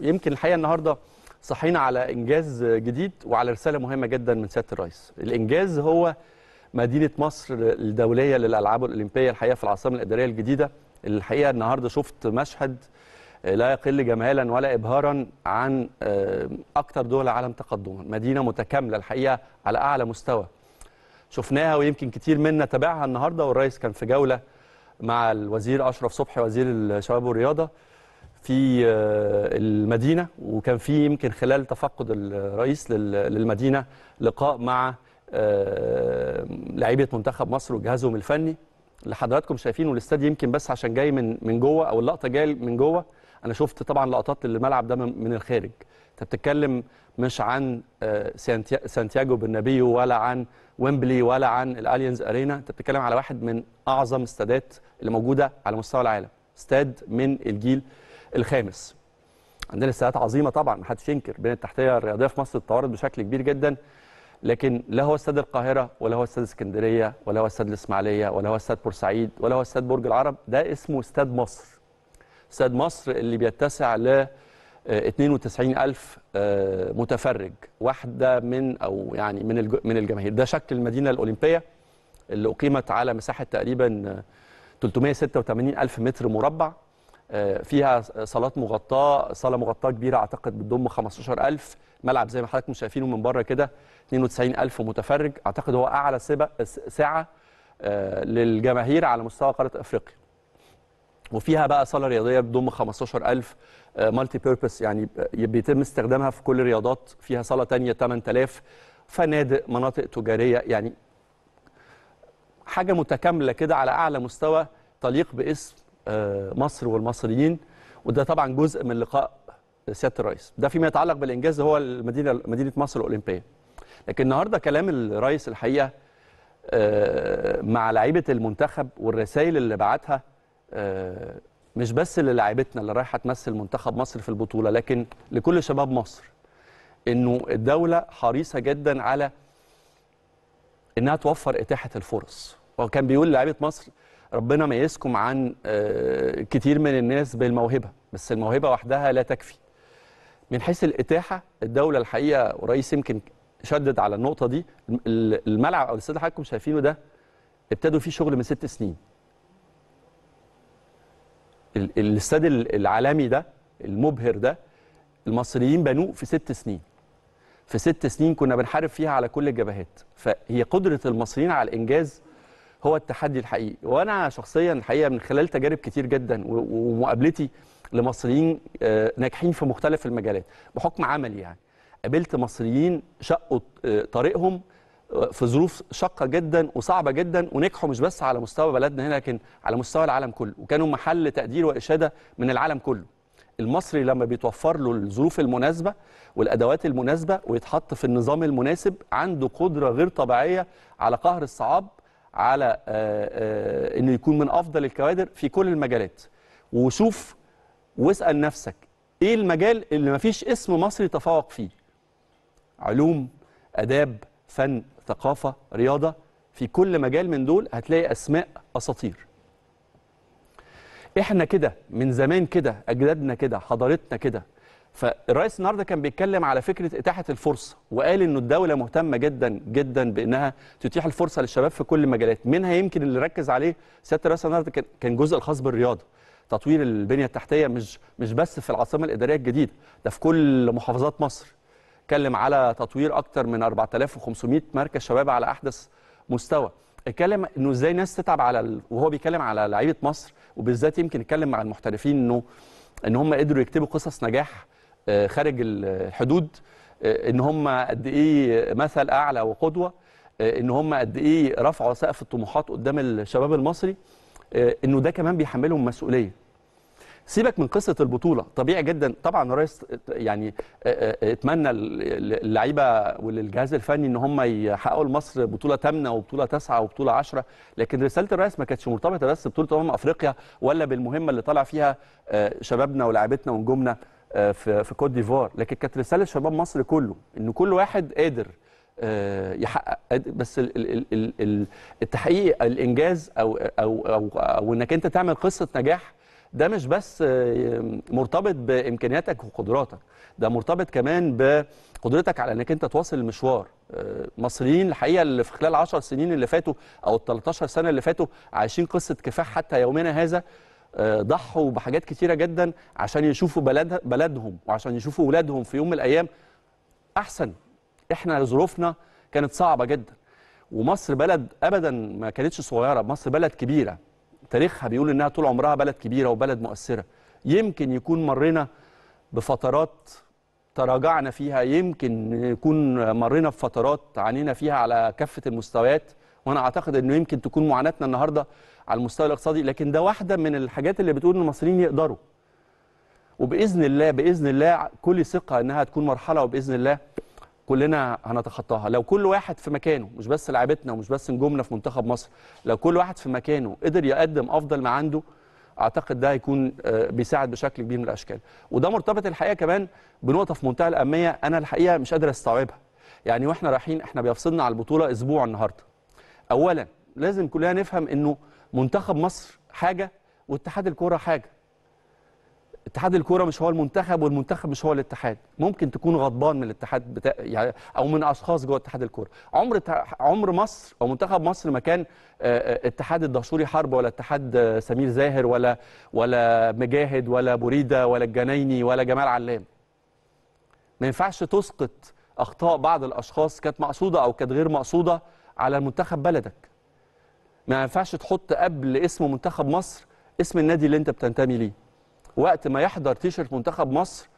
يمكن الحقيقه النهارده صحينا على انجاز جديد وعلى رساله مهمه جدا من سياده الرئيس. الانجاز هو مدينه مصر الدوليه للالعاب الاولمبيه الحقيقه في العاصمه الاداريه الجديده. الحقيقه النهارده شفت مشهد لا يقل جمالا ولا ابهارا عن آه، اكثر دول العالم تقدما، مدينه متكامله الحقيقه على اعلى مستوى. شفناها ويمكن كتير منا تابعها النهارده والرئيس كان في جوله مع الوزير اشرف صبحي وزير الشباب والرياضه. في آه، المدينة وكان في يمكن خلال تفقد الرئيس للمدينة لقاء مع آه، لعيبة منتخب مصر وجهازهم الفني اللي حضراتكم شايفينه الاستاد يمكن بس عشان جاي من من جوه او اللقطه جايه من جوه انا شفت طبعا لقطات للملعب ده من الخارج انت بتتكلم مش عن آه، سانتياغو برنابيو ولا عن ويمبلي ولا عن الاليانز ارينا انت بتتكلم على واحد من اعظم استادات اللي موجوده على مستوى العالم استاد من الجيل الخامس عندنا استادات عظيمه طبعا ما حدش ينكر بين التحتيه الرياضيه في مصر اتطورت بشكل كبير جدا لكن لا هو استاد القاهره ولا هو استاد اسكندريه ولا هو استاد الاسماعيليه ولا هو استاد بورسعيد ولا هو استاد برج العرب ده اسمه استاد مصر استاد مصر اللي بيتسع ل 92000 آه، آه، متفرج واحده من او يعني من من الجماهير ده شكل المدينه الاولمبيه اللي اقيمت على مساحه تقريبا 386000 آه، متر مربع آه، فيها صالات مغطاه صاله مغطاه كبيره اعتقد بتضم 15000 ملعب زي ما حضراتكم شايفينه من بره كده 92000 متفرج اعتقد هو اعلى سعه آه، للجماهير على مستوى قاره افريقيا وفيها بقى صاله رياضيه بتضم 15000 مالتي بيربس يعني بيتم استخدامها في كل الرياضات فيها صاله ثانيه 8000 فنادق مناطق تجاريه يعني حاجه متكامله كده على اعلى مستوى تليق باسم آه، مصر والمصريين وده طبعا جزء من لقاء سياده الرئيس ده فيما يتعلق بالانجاز هو المدينه مدينه مصر الاولمبيه لكن النهارده كلام الرئيس الحقيقه آه، مع لعيبه المنتخب والرسائل اللي بعتها آه، مش بس للاعيبتنا اللي رايحه تمثل منتخب مصر في البطوله لكن لكل شباب مصر انه الدوله حريصه جدا على انها توفر اتاحه الفرص وكان بيقول لعيبه مصر ربنا ميزكم عن آه، كتير من الناس بالموهبه بس الموهبه وحدها لا تكفي من حيث الاتاحه الدوله الحقيقه ورئيس يمكن شدد على النقطه دي الملعب او الاستاد اللي حضراتكم شايفينه ده ابتدوا فيه شغل من ست سنين الاستاد العالمي ده المبهر ده المصريين بنوه في ست سنين في ست سنين كنا بنحارب فيها على كل الجبهات فهي قدره المصريين على الانجاز هو التحدي الحقيقي وانا شخصيا الحقيقه من خلال تجارب كتير جدا ومقابلتي لمصريين آه، ناجحين في مختلف المجالات بحكم عملي يعني قابلت مصريين شقوا آه، طريقهم آه، في ظروف شاقة جدا وصعبة جدا ونجحوا مش بس على مستوى بلدنا هنا لكن على مستوى العالم كله وكانوا محل تقدير وإشادة من العالم كله المصري لما بيتوفر له الظروف المناسبة والأدوات المناسبة ويتحط في النظام المناسب عنده قدرة غير طبيعية على قهر الصعاب على آه، آه، انه يكون من افضل الكوادر في كل المجالات وشوف واسال نفسك ايه المجال اللي ما فيش اسم مصري تفوق فيه علوم اداب فن ثقافه رياضه في كل مجال من دول هتلاقي اسماء اساطير احنا كده من زمان كده اجدادنا كده حضارتنا كده فالرئيس النهارده كان بيتكلم على فكره اتاحه الفرصه وقال انه الدوله مهتمه جدا جدا بانها تتيح الفرصه للشباب في كل المجالات منها يمكن اللي ركز عليه سياده الرئيس النهارده كان الجزء الخاص بالرياضه تطوير البنيه التحتيه مش مش بس في العاصمه الاداريه الجديده ده في كل محافظات مصر اتكلم على تطوير اكتر من 4500 مركز شباب على احدث مستوى اتكلم انه ازاي ناس تتعب على ال... وهو بيتكلم على لعيبه مصر وبالذات يمكن اتكلم مع المحترفين انه ان هم قدروا يكتبوا قصص نجاح آه، خارج الحدود آه، ان هم قد ايه مثل اعلى وقدوه آه، ان هم قد ايه رفعوا سقف الطموحات قدام الشباب المصري انه ده كمان بيحملهم مسؤوليه سيبك من قصه البطوله طبيعي جدا طبعا الرئيس يعني اتمنى اللعيبه وللجهاز الفني ان هم يحققوا لمصر بطوله ثامنه وبطوله تسعه وبطوله 10 لكن رساله الرئيس ما كانتش مرتبطه بس ببطوله امم افريقيا ولا بالمهمه اللي طالع فيها شبابنا ولاعيبتنا ونجومنا آه، في في كوت ديفوار لكن كانت رساله شباب مصر كله ان كل واحد قادر آه، يحقق بس التحقيق الانجاز او او او, أو انك انت تعمل قصه نجاح ده مش بس آه، مرتبط بامكانياتك وقدراتك ده مرتبط كمان بقدرتك على انك انت تواصل المشوار مصريين الحقيقه اللي في خلال 10 سنين اللي فاتوا او ال 13 سنه اللي فاتوا عايشين قصه كفاح حتى يومنا هذا آه، ضحوا بحاجات كتيرة جدا عشان يشوفوا بلد بلدهم وعشان يشوفوا أولادهم في يوم من الأيام أحسن إحنا ظروفنا كانت صعبة جدا ومصر بلد أبدا ما كانتش صغيرة مصر بلد كبيرة تاريخها بيقول إنها طول عمرها بلد كبيرة وبلد مؤثرة يمكن يكون مرينا بفترات تراجعنا فيها يمكن يكون مرينا بفترات عانينا فيها على كافة المستويات وأنا أعتقد إنه يمكن تكون معاناتنا النهاردة على المستوى الاقتصادي لكن ده واحده من الحاجات اللي بتقول ان المصريين يقدروا وباذن الله باذن الله كل ثقه انها تكون مرحله وباذن الله كلنا هنتخطاها لو كل واحد في مكانه مش بس لعبتنا ومش بس نجومنا في منتخب مصر لو كل واحد في مكانه قدر يقدم افضل ما عنده اعتقد ده هيكون آه، بيساعد بشكل كبير من الاشكال وده مرتبط الحقيقه كمان بنقطه في منتهى الاهميه انا الحقيقه مش قادر استوعبها يعني واحنا رايحين احنا بيفصلنا على البطوله اسبوع النهارده اولا لازم كلنا نفهم انه منتخب مصر حاجه واتحاد الكوره حاجه اتحاد الكوره مش هو المنتخب والمنتخب مش هو الاتحاد ممكن تكون غضبان من الاتحاد بتا... يعني او من اشخاص جوه اتحاد الكوره عمر عمر مصر او منتخب مصر ما كان اتحاد الدهشوري حرب ولا اتحاد سمير زاهر ولا ولا مجاهد ولا بريده ولا الجنايني ولا جمال علام ما ينفعش تسقط اخطاء بعض الاشخاص كانت مقصوده او كانت غير مقصوده على منتخب بلدك ما ينفعش تحط قبل اسم منتخب مصر اسم النادي اللي انت بتنتمي ليه وقت ما يحضر تيشرت منتخب مصر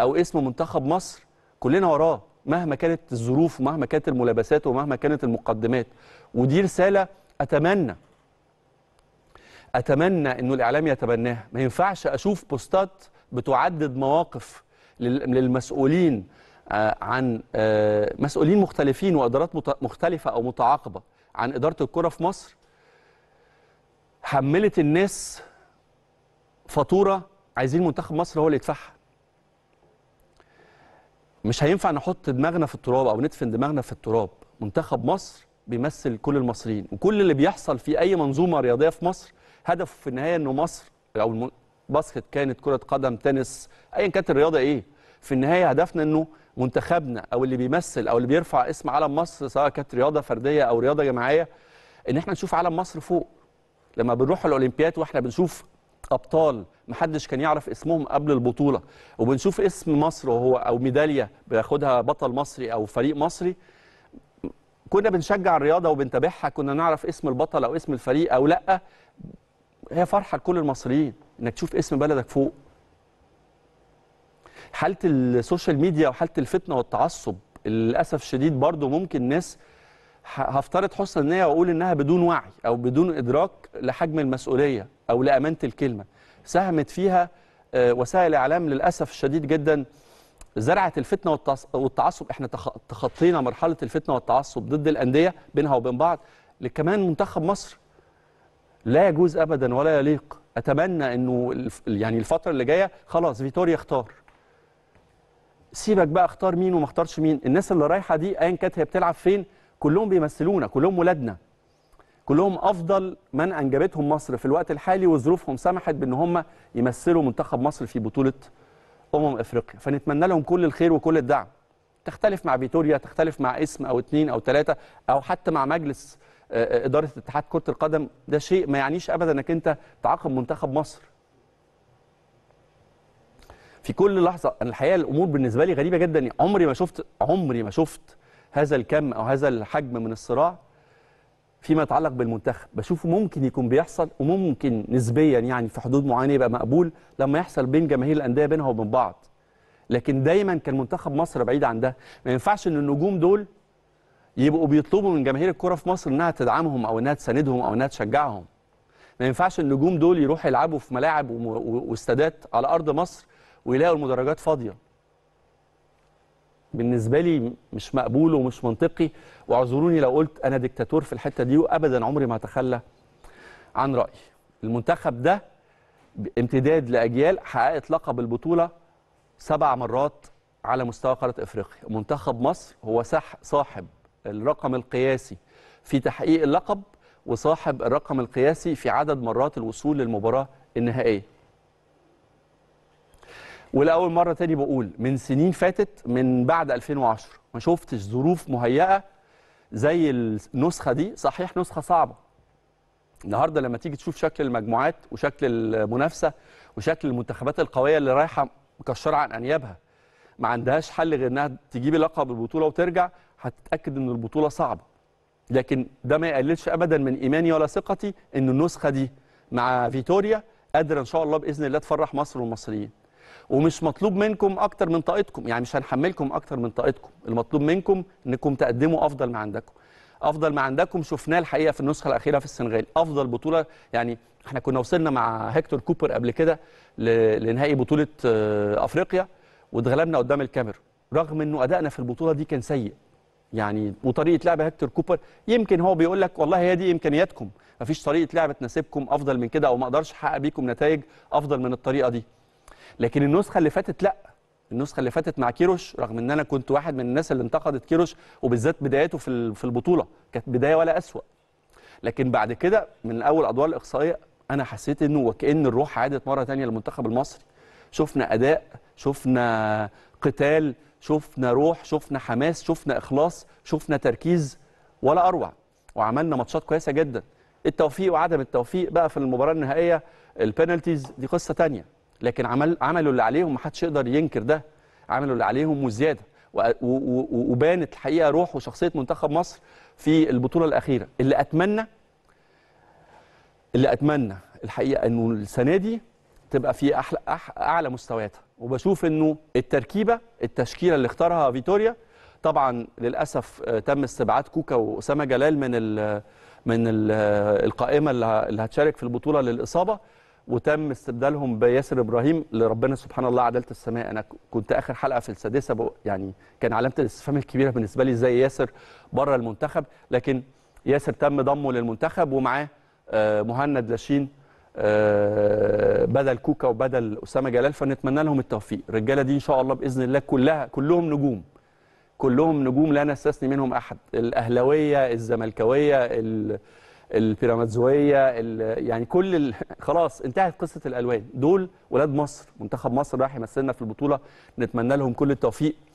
او اسم منتخب مصر كلنا وراه مهما كانت الظروف ومهما كانت الملابسات ومهما كانت المقدمات ودي رساله اتمنى اتمنى انه الاعلام يتبناها ما ينفعش اشوف بوستات بتعدد مواقف للمسؤولين آه، عن آه، مسؤولين مختلفين وادارات مختلفه او متعاقبه عن اداره الكره في مصر حملت الناس فاتوره عايزين منتخب مصر هو اللي يدفعها مش هينفع نحط دماغنا في التراب او ندفن دماغنا في التراب منتخب مصر بيمثل كل المصريين وكل اللي بيحصل في اي منظومه رياضيه في مصر هدفه في النهايه انه مصر او الباسكت كانت كره قدم تنس ايا كانت الرياضه ايه في النهايه هدفنا انه منتخبنا او اللي بيمثل او اللي بيرفع اسم علم مصر سواء كانت رياضه فرديه او رياضه جماعيه ان احنا نشوف علم مصر فوق لما بنروح الاولمبياد واحنا بنشوف ابطال محدش كان يعرف اسمهم قبل البطوله وبنشوف اسم مصر وهو او ميداليه بياخدها بطل مصري او فريق مصري كنا بنشجع الرياضه وبنتابعها كنا نعرف اسم البطل او اسم الفريق او لا هي فرحه لكل المصريين انك تشوف اسم بلدك فوق حاله السوشيال ميديا وحاله الفتنه والتعصب للاسف الشديد برضو ممكن ناس هفترض حسن النيه واقول انها بدون وعي او بدون ادراك لحجم المسؤوليه او لامانه الكلمه ساهمت فيها آه، وسائل الاعلام للاسف الشديد جدا زرعت الفتنه والتعصب احنا تخطينا مرحله الفتنه والتعصب ضد الانديه بينها وبين بعض كمان منتخب مصر لا يجوز ابدا ولا يليق اتمنى انه يعني الفتره اللي جايه خلاص فيتوريا اختار سيبك بقى اختار مين وما اختارش مين الناس اللي رايحه دي ايا كانت هي بتلعب فين كلهم بيمثلونا كلهم ولادنا كلهم افضل من انجبتهم مصر في الوقت الحالي وظروفهم سمحت بان هم يمثلوا منتخب مصر في بطوله امم افريقيا فنتمنى لهم كل الخير وكل الدعم تختلف مع فيتوريا تختلف مع اسم او اثنين او ثلاثه او حتى مع مجلس آه، آه، اداره اتحاد كره القدم ده شيء ما يعنيش ابدا انك انت تعاقب منتخب مصر في كل لحظه انا الحقيقه الامور بالنسبه لي غريبه جدا عمري ما شفت عمري ما شفت هذا الكم أو هذا الحجم من الصراع فيما يتعلق بالمنتخب بشوفه ممكن يكون بيحصل وممكن نسبيا يعني في حدود معينه يبقى مقبول لما يحصل بين جماهير الانديه بينها وبين بعض لكن دايما كان منتخب مصر بعيد عن ده ما ينفعش ان النجوم دول يبقوا بيطلبوا من جماهير الكره في مصر انها تدعمهم او انها تساندهم او انها تشجعهم ما ينفعش النجوم دول يروحوا يلعبوا في ملاعب واستادات على ارض مصر ويلاقوا المدرجات فاضيه بالنسبه لي مش مقبول ومش منطقي واعذروني لو قلت انا دكتاتور في الحته دي وابدا عمري ما اتخلى عن رايي المنتخب ده امتداد لاجيال حققت لقب البطوله سبع مرات على مستوى قاره افريقيا منتخب مصر هو صاحب الرقم القياسي في تحقيق اللقب وصاحب الرقم القياسي في عدد مرات الوصول للمباراه النهائيه ولاول مره تاني بقول من سنين فاتت من بعد 2010 ما شفتش ظروف مهيئه زي النسخه دي صحيح نسخه صعبه النهارده لما تيجي تشوف شكل المجموعات وشكل المنافسه وشكل المنتخبات القويه اللي رايحه مكشره عن انيابها ما عندهاش حل غير انها تجيب لقب البطوله وترجع هتتاكد ان البطوله صعبه لكن ده ما يقللش ابدا من ايماني ولا ثقتي ان النسخه دي مع فيتوريا قادره ان شاء الله باذن الله تفرح مصر والمصريين ومش مطلوب منكم اكتر من طاقتكم يعني مش هنحملكم اكتر من طاقتكم المطلوب منكم انكم تقدموا افضل ما عندكم افضل ما عندكم شفناه الحقيقه في النسخه الاخيره في السنغال افضل بطوله يعني احنا كنا وصلنا مع هيكتور كوبر قبل كده لنهائي بطوله آه، افريقيا واتغلبنا قدام الكاميرون رغم انه ادائنا في البطوله دي كان سيء يعني وطريقه لعب هيكتور كوبر يمكن هو بيقول لك والله هي دي امكانياتكم مفيش طريقه لعب تناسبكم افضل من كده او ما اقدرش احقق بيكم نتائج افضل من الطريقه دي لكن النسخه اللي فاتت لا النسخه اللي فاتت مع كيروش رغم ان انا كنت واحد من الناس اللي انتقدت كيروش وبالذات بدايته في في البطوله كانت بدايه ولا اسوأ لكن بعد كده من اول ادوار الاقصائيه انا حسيت انه وكان الروح عادت مره ثانيه للمنتخب المصري شفنا اداء شفنا قتال شفنا روح شفنا حماس شفنا اخلاص شفنا تركيز ولا اروع وعملنا ماتشات كويسه جدا التوفيق وعدم التوفيق بقى في المباراه النهائيه البنالتيز دي قصه ثانيه لكن عمل عملوا اللي عليهم محدش يقدر ينكر ده عملوا اللي عليهم وزياده وبانت الحقيقه روح وشخصيه منتخب مصر في البطوله الاخيره اللي اتمنى اللي اتمنى الحقيقه انه السنه دي تبقى في احلى اعلى مستوياتها وبشوف انه التركيبه التشكيله اللي اختارها فيتوريا طبعا للاسف آه، تم استبعاد كوكا واسامه جلال من من آه، القائمه اللي هتشارك في البطوله للاصابه وتم استبدالهم بياسر ابراهيم لربنا سبحان الله عداله السماء انا كنت اخر حلقه في السادسه يعني كان علامه الاستفهام الكبيره بالنسبه لي ازاي ياسر بره المنتخب لكن ياسر تم ضمه للمنتخب ومعاه آه، مهند لاشين آه، بدل كوكا وبدل اسامه جلال فنتمنى لهم التوفيق الرجاله دي ان شاء الله باذن الله كلها كلهم نجوم كلهم نجوم لا نستثني منهم احد الاهلاويه الزملكاويه البيراميدزويه يعني كل ال... خلاص انتهت قصه الالوان دول ولاد مصر منتخب مصر راح يمثلنا في البطوله نتمنى لهم كل التوفيق